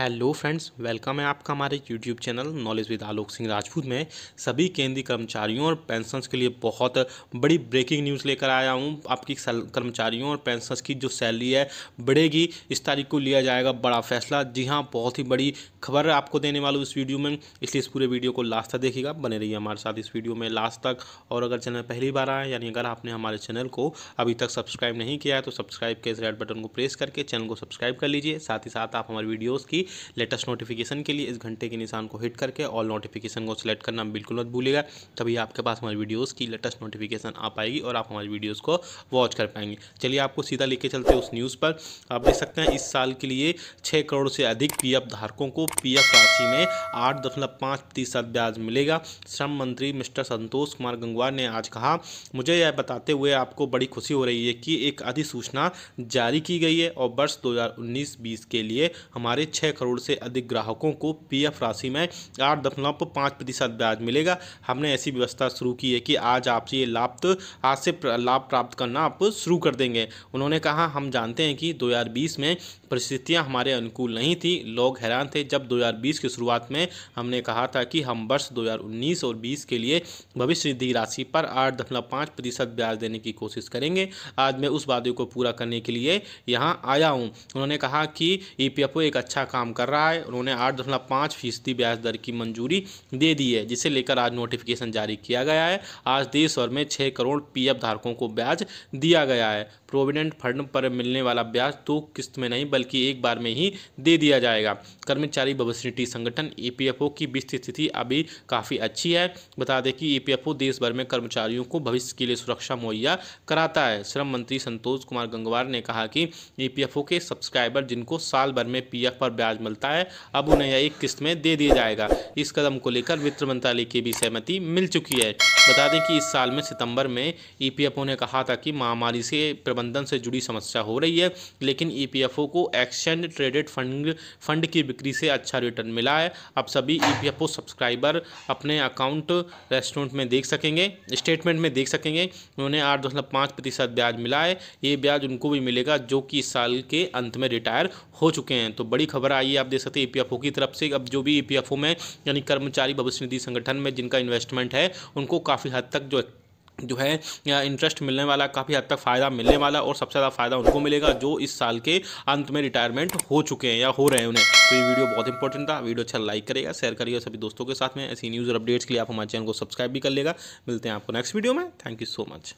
hello friends welcome है आपका हमारे YouTube channel knowledge with Alok Singh Rajput में सभी केंद्रीय कर्मचारियों और पेंशनर्स के लिए बहुत बड़ी ब्रेकिंग न्यूज़ लेकर आया हूँ आपकी कर्मचारियों और पेंशनर्स की जो सैलरी है बढ़ेगी इस तारीख को लिया जाएगा बड़ा फैसला जी हाँ बहुत ही बड़ी खबर आपको देने वाला इस वीडियो में इसलिए इस पूरे वीडियो को लास्ट तक देखिएगा बने रही हमारे साथ इस वीडियो में लास्ट तक और अगर चैनल पहली बार आए यानी अगर आपने हमारे चैनल को अभी तक सब्सक्राइब नहीं किया है तो सब्सक्राइब के इस रेड बटन को प्रेस करके चैनल को सब्सक्राइब कर लीजिए साथ ही साथ आप हमारे वीडियोज़ की लेटेस्ट नोटिफिकेशन के लिए इस घंटे के निशान को हिट करके ऑल नोटिफिकेशन को सिलेक्ट करना बिल्कुल मत भूलिएगा तभी आपके पास हमारी वीडियोज़ की लेटेस्ट नोटिफिकेशन आ पाएगी और आप हमारी वीडियोज़ को वॉच कर पाएंगे चलिए आपको सीधा लेके चलते उस न्यूज़ पर आप देख सकते हैं इस साल के लिए छः करोड़ से अधिक पी धारकों को पी राशि में आठ दशमलव पाँच प्रतिशत ब्याज मिलेगा श्रम मंत्री मिस्टर संतोष कुमार गंगवार ने आज कहा मुझे यह बताते हुए आपको बड़ी खुशी हो रही है कि एक अधिसूचना जारी की गई है और वर्ष 2019-20 के लिए हमारे छः छः करोड़ से अधिक ग्राहकों को पी राशि में आठ दशमलव पाँच प्रतिशत ब्याज मिलेगा हमने ऐसी व्यवस्था शुरू की है कि आज आपसे ये लाभ तो आज से लाभ प्राप्त करना आप शुरू कर देंगे उन्होंने कहा हम जानते हैं कि 2020 में परिस्थितियां हमारे अनुकूल नहीं थी लोग हैरान थे जब 2020 की शुरुआत में हमने कहा था कि हम वर्ष 2019 और 20 के लिए भविष्य निधि राशि पर आठ दशमलव पाँच प्रतिशत ब्याज देने की कोशिश करेंगे आज मैं उस वादे को पूरा करने के लिए यहाँ आया हूँ उन्होंने कहा कि ई एक अच्छा काम काम कर रहा है उन्होंने आठ दशमलव पाँच फीसदी ब्याज दर की मंजूरी दे दी है जिसे लेकर आज नोटिफिकेशन जारी किया गया है आज देश भर में छः करोड़ पी धारकों को ब्याज दिया गया है प्रोविडेंट फंड पर मिलने वाला ब्याज दो तो किस्त में नहीं बल्कि एक बार में ही दे दिया जाएगा कर्मचारी भविष्य संगठन ई की विस्तृत स्थिति अभी काफ़ी अच्छी है बता दें कि ईपीएफओ देश भर में कर्मचारियों को भविष्य के लिए सुरक्षा मुहैया कराता है श्रम मंत्री संतोष कुमार गंगवार ने कहा कि ई के सब्सक्राइबर जिनको साल भर में पी पर ब्याज ब्याज मिलता है अब उन्हें यह एक किस्त में दे दिया जाएगा इस कदम को लेकर वित्त मंत्रालय की भी सहमति मिल चुकी है बता दें कि इस साल में सितंबर में ईपीएफओ ने कहा था कि महामारी से प्रबंधन से जुड़ी समस्या हो रही है लेकिन ईपीएफओ को एक्सचेंज ट्रेडेड फंड फंड की बिक्री से अच्छा रिटर्न मिला है अब सभी ईपीएफओ सब्सक्राइबर अपने अकाउंट रेस्टोरेंट में देख सकेंगे स्टेटमेंट में देख सकेंगे उन्हें आठ दशमलव पाँच प्रतिशत ब्याज मिला है ये ब्याज उनको भी मिलेगा जो कि इस साल के अंत में रिटायर हो चुके हैं तो बड़ी खबर आई है आप देख सकते हैं ईपीएफओ की तरफ से अब जो भी ईपीएफओ में यानी कर्मचारी भविष्य निधि संगठन में जिनका इन्वेस्टमेंट है उनको काफ़ी काफ़ी हद तक जो जो है इंटरेस्ट मिलने वाला काफ़ी हद तक फ़ायदा मिलने वाला और सबसे ज़्यादा फ़ायदा उनको मिलेगा जो इस साल के अंत में रिटायरमेंट हो चुके हैं या हो रहे हैं उन्हें तो ये वीडियो बहुत इंपॉर्टेंट था वीडियो अच्छा लाइक करेगा शेयर करिएगा सभी दोस्तों के साथ में ऐसी न्यूज़ और अपडेट्स के लिए आप हमारे चैनल को सब्सक्राइब भी कर लेगा मिलते हैं आपको नेक्स्ट वीडियो में थैंक यू सो मच